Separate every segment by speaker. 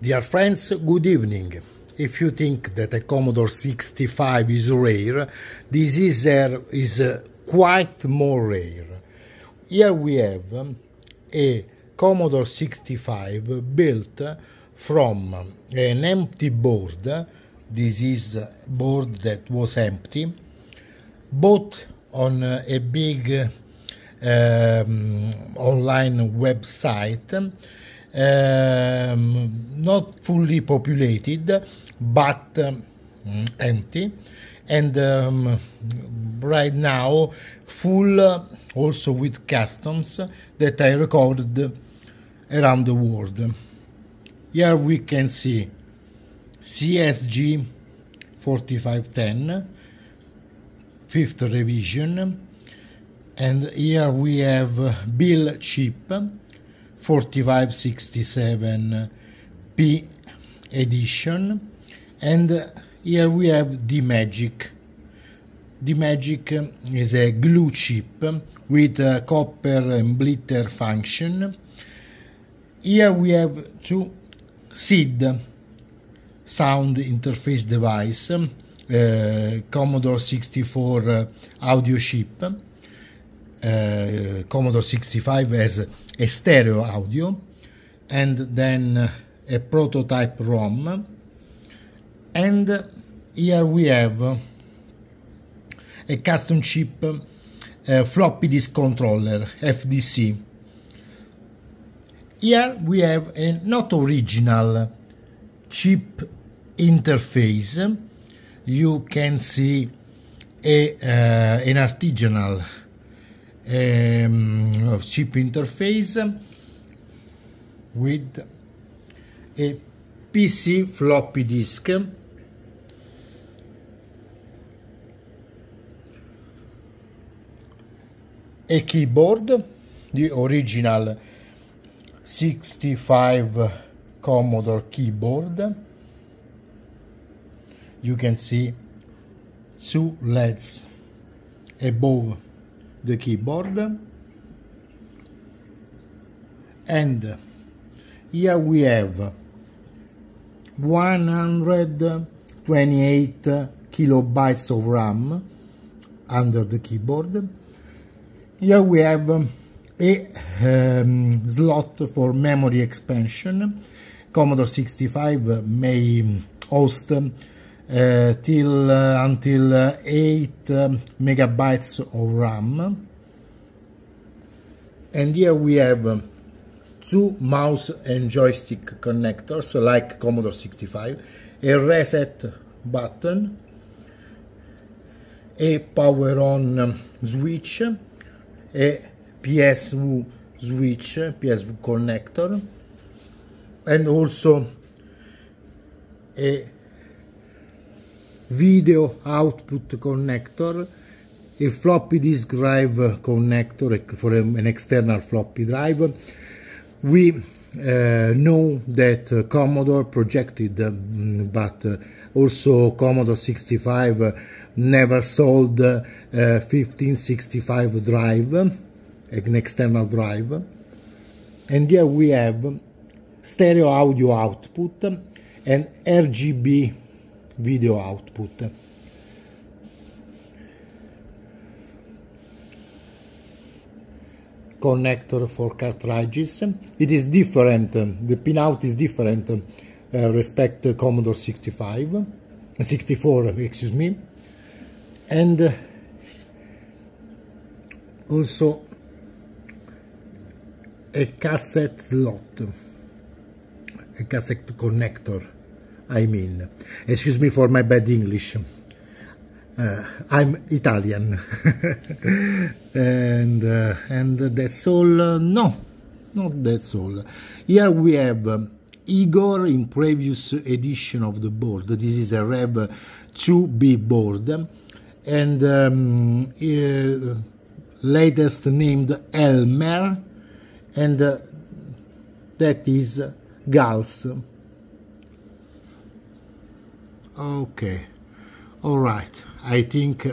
Speaker 1: Dear friends, good evening. If you think that a Commodore 65 is rare, this is, is quite more rare. Here we have a Commodore 65 built from an empty board. This is a board that was empty, bought on a big um, online website um, not fully populated but um, empty and um, right now full uh, also with customs that I recorded around the world. Here we can see CSG 4510, fifth revision, and here we have Bill Chip 4567 P edition and here we have the magic the magic is a glue chip with a copper and blitter function here we have two SID sound interface device uh, Commodore 64 uh, audio chip uh, Commodore 65 as a stereo audio and then uh, a prototype ROM and here we have a custom chip uh, floppy disk controller FDC here we have a not original chip interface you can see a, uh, an artisanal ehm, chip interface with a PC floppy disk e keyboard di original 65 Commodore keyboard you can see two LEDs above the keyboard and here we have 128 kilobytes of RAM under the keyboard here we have a um, slot for memory expansion Commodore 65 may host uh, till uh, until uh, 8 um, megabytes of RAM and here we have um, two mouse and joystick connectors like Commodore 65, a reset button, a power on um, switch, a PSU switch, PSU connector, and also a video output connector, a floppy disk drive connector for an external floppy drive. We uh, know that uh, Commodore projected, um, uh, but also Commodore 65 uh, never sold 1565 uh, drive, an external drive. And here we have stereo audio output and RGB video output. Connector for cartridges. It is different, the pinout is different uh, respect Commodore 65, 64, excuse me, and uh, also a cassette slot, a cassette connector. I mean. Excuse me for my bad English. Uh, I'm Italian. and, uh, and that's all. Uh, no, not that's all. Here we have um, Igor in previous edition of the board. This is a Rev 2B board. And um, uh, latest named Elmer. And uh, that is uh, Gals okay all right i think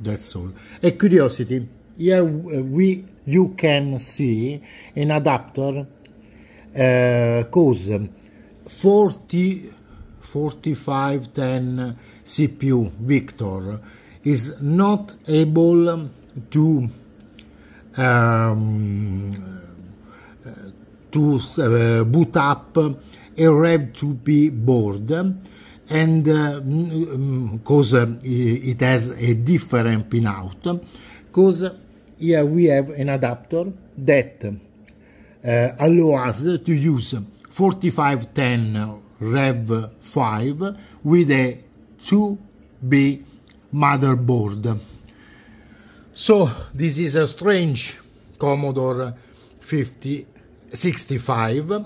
Speaker 1: that's all a curiosity here uh, we you can see an adapter uh, cause 40 4510 cpu victor is not able to um, uh, to uh, boot up a rev2p board and because uh, um, mm, mm, it has a different pinout because here we have an adapter that uh, allows us to use 4510 rev 5 with a 2b motherboard so this is a strange commodore 5065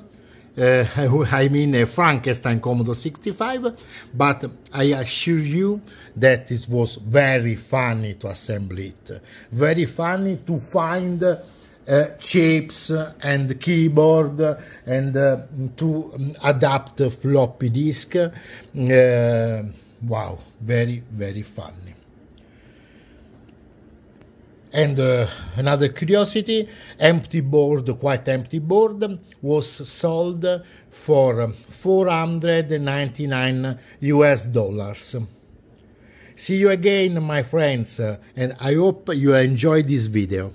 Speaker 1: uh, I mean uh, Frankenstein Commodore 65, but I assure you that it was very funny to assemble it, very funny to find uh, chips and keyboard and uh, to um, adapt floppy disk. Uh, wow, very, very funny. And uh, another curiosity, empty board, quite empty board, was sold for um, 499 US dollars. See you again, my friends, uh, and I hope you enjoyed this video.